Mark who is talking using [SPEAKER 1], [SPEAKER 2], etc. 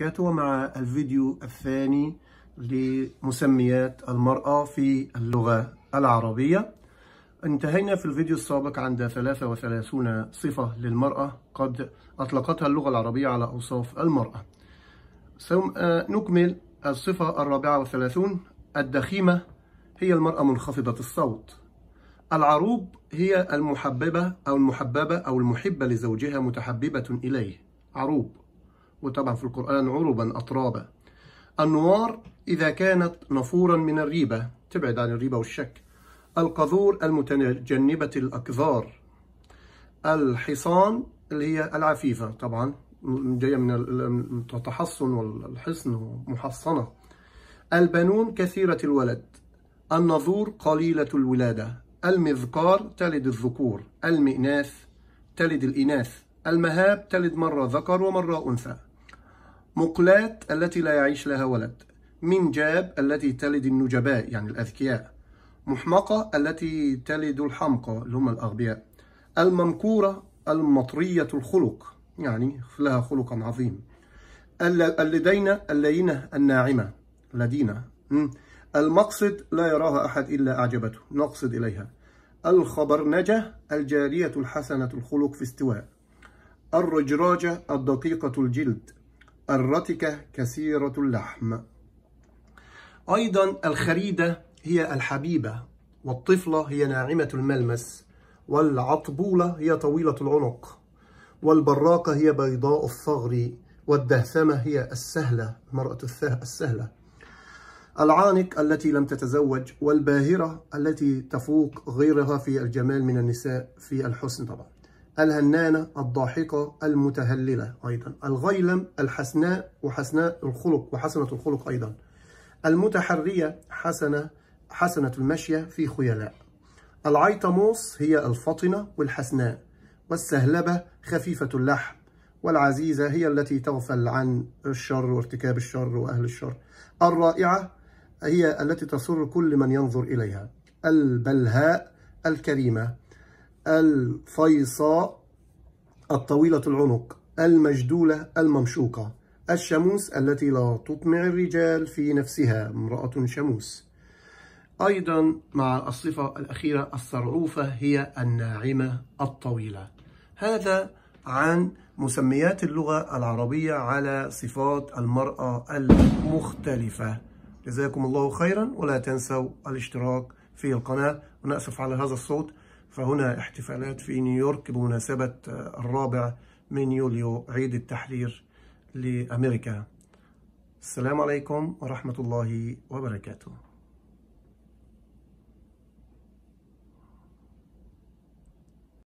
[SPEAKER 1] وبركاته مع الفيديو الثاني لمسميات المرأة في اللغة العربية انتهينا في الفيديو السابق عند 33 صفة للمرأة قد أطلقتها اللغة العربية على أوصاف المرأة ثم آه، نكمل الصفة الرابعة والثلاثون الدخيمة هي المرأة منخفضة الصوت العروب هي المحببة أو المحببة أو المحبة لزوجها متحببة إليه عروب وطبعا في القرآن عربا أطرابا النوار إذا كانت نفورا من الريبة تبعد عن الريبة والشك القذور المتجنبة الأكذار الحصان اللي هي العفيفة طبعا جاية من التحصن والحصن ومحصنة البنون كثيرة الولد النظور قليلة الولادة المذكار تلد الذكور المئناث تلد الإناث المهاب تلد مرة ذكر ومرة أنثى مقلاة التي لا يعيش لها ولد منجاب التي تلد النجباء يعني الأذكياء محمقة التي تلد الحمقى اللي هم الأغبياء الممكورة المطرية الخلق يعني لها خلق عظيم اللدينة اللينة الناعمة لدينة المقصد لا يراها أحد إلا أعجبته نقصد إليها الخبرنجة الجارية الحسنة الخلق في استواء الرجراجة الدقيقة الجلد الرتكة كثيرة اللحم أيضا الخريدة هي الحبيبة والطفلة هي ناعمة الملمس والعطبولة هي طويلة العنق والبراقة هي بيضاء الثغر والدهثمة هي السهلة المرأة السهلة العانق التي لم تتزوج والباهرة التي تفوق غيرها في الجمال من النساء في الحسن طبعا الهنانة الضاحكة المتهللة أيضا الغيلم الحسناء وحسناء الخلق وحسنة الخلق أيضا المتحرية حسنة حسنة المشية في خيلاء العيطموس هي الفطنة والحسناء والسهلبة خفيفة اللحم والعزيزة هي التي تغفل عن الشر وارتكاب الشر وأهل الشر الرائعة هي التي تسر كل من ينظر إليها البلهاء الكريمة الفيصاء الطويلة العنق المجدولة الممشوقة الشموس التي لا تطمع الرجال في نفسها امرأة شموس أيضا مع الصفة الأخيرة الصرعوفة هي الناعمة الطويلة هذا عن مسميات اللغة العربية على صفات المرأة المختلفة جزاكم الله خيرا ولا تنسوا الاشتراك في القناة ونأسف على هذا الصوت فهنا احتفالات في نيويورك بمناسبة آه، الرابع من يوليو عيد التحرير لأمريكا السلام عليكم ورحمة الله وبركاته